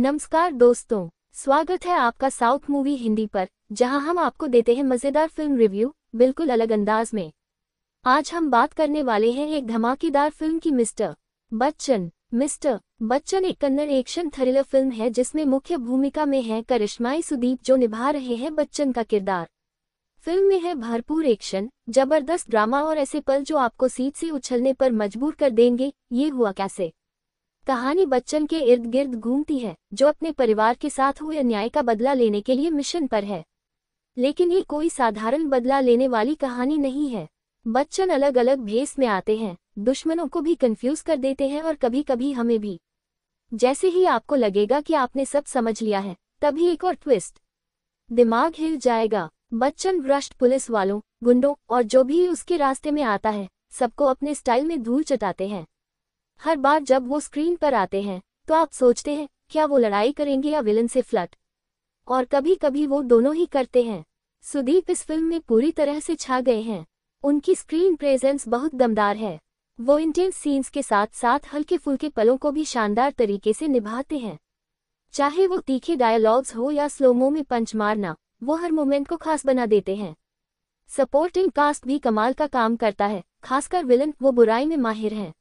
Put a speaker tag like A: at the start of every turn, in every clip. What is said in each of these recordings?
A: नमस्कार दोस्तों स्वागत है आपका साउथ मूवी हिंदी पर जहां हम आपको देते हैं मज़ेदार फिल्म रिव्यू बिल्कुल अलग अंदाज में आज हम बात करने वाले हैं एक धमाकेदार फिल्म की मिस्टर बच्चन मिस्टर बच्चन एक कन्नड़ एक्शन थ्रिलर फिल्म है जिसमें मुख्य भूमिका में है करिश्माई सुदीप जो निभा रहे हैं बच्चन का किरदार फिल्म में है भरपूर एक्शन जबरदस्त ड्रामा और ऐसे पल जो आपको सीट से उछलने पर मजबूर कर देंगे ये हुआ कैसे कहानी बच्चन के इर्द गिर्द घूमती है जो अपने परिवार के साथ हुए अन्याय का बदला लेने के लिए मिशन पर है लेकिन ये कोई साधारण बदला लेने वाली कहानी नहीं है बच्चन अलग अलग भेस में आते हैं दुश्मनों को भी कंफ्यूज कर देते हैं और कभी कभी हमें भी जैसे ही आपको लगेगा कि आपने सब समझ लिया है तभी एक और ट्विस्ट दिमाग हिल जाएगा बच्चन भ्रष्ट पुलिस वालों गुंडों और जो भी उसके रास्ते में आता है सबको अपने स्टाइल में धूल चटाते हैं हर बार जब वो स्क्रीन पर आते हैं तो आप सोचते हैं क्या वो लड़ाई करेंगे या विलन से फ्लट और कभी कभी वो दोनों ही करते हैं सुदीप इस फिल्म में पूरी तरह से छा गए हैं उनकी स्क्रीन प्रेजेंस बहुत दमदार है वो इंटेंस सीन्स के साथ साथ हल्के फुल्के पलों को भी शानदार तरीके से निभाते हैं चाहे वो तीखे डायलॉग्स हो या स्लोमो में पंच मारना वो हर मोमेंट को खास बना देते हैं सपोर्टिंग कास्ट भी कमाल का काम करता है खासकर विलन वो बुराई में माहिर हैं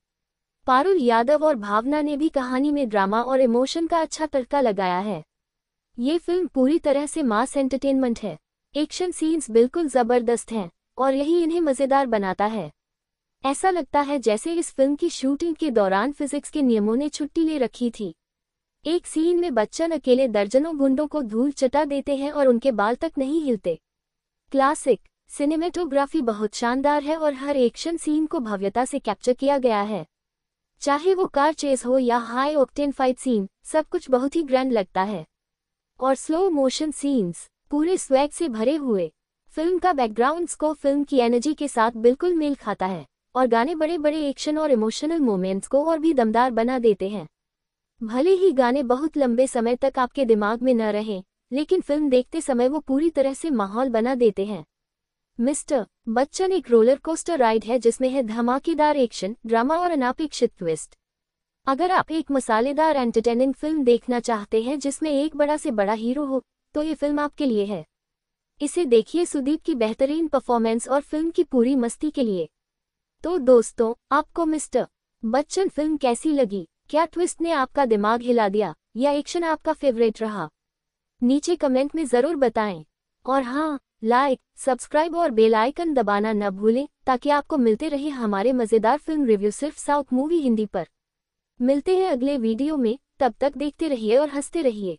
A: पारुल यादव और भावना ने भी कहानी में ड्रामा और इमोशन का अच्छा तड़का लगाया है ये फिल्म पूरी तरह से मास एंटरटेनमेंट है एक्शन सीन्स बिल्कुल ज़बरदस्त हैं और यही इन्हें मज़ेदार बनाता है ऐसा लगता है जैसे इस फिल्म की शूटिंग के दौरान फिजिक्स के नियमों ने छुट्टी ले रखी थी एक सीन में बच्चन अकेले दर्जनों गुंडों को धूल चटा देते हैं और उनके बाल तक नहीं हिलते क्लासिक सिनेमेटोग्राफी बहुत शानदार है और हर एक्शन सीन को भव्यता से कैप्चर किया गया है चाहे वो कार चेस हो या हाई ऑक्टेन फाइट सीन सब कुछ बहुत ही ग्रैंड लगता है और स्लो मोशन सीन्स पूरे स्वैग से भरे हुए फिल्म का बैकग्राउंड को फिल्म की एनर्जी के साथ बिल्कुल मेल खाता है और गाने बड़े बड़े एक्शन और इमोशनल मोमेंट्स को और भी दमदार बना देते हैं भले ही गाने बहुत लंबे समय तक आपके दिमाग में न रहे लेकिन फिल्म देखते समय वो पूरी तरह से माहौल बना देते हैं मिस्टर बच्चन एक रोलर कोस्टर राइड है जिसमें है धमाकेदार एक्शन ड्रामा और अनापेक्षित ट्विस्ट अगर आप एक मसालेदार एंटरटेनिंग फिल्म देखना चाहते हैं जिसमें एक बड़ा से बड़ा हीरो हो तो ये फिल्म आपके लिए है इसे देखिए सुदीप की बेहतरीन परफॉर्मेंस और फिल्म की पूरी मस्ती के लिए तो दोस्तों आपको मिस्टर बच्चन फिल्म कैसी लगी क्या ट्विस्ट ने आपका दिमाग हिला दिया या एक्शन आपका फेवरेट रहा नीचे कमेंट में ज़रूर बताएं और हाँ लाइक सब्सक्राइब और बेल आइकन दबाना न भूलें ताकि आपको मिलते रहे हमारे मज़ेदार फिल्म रिव्यू सिर्फ साउथ मूवी हिंदी पर मिलते हैं अगले वीडियो में तब तक देखते रहिए और हंसते रहिए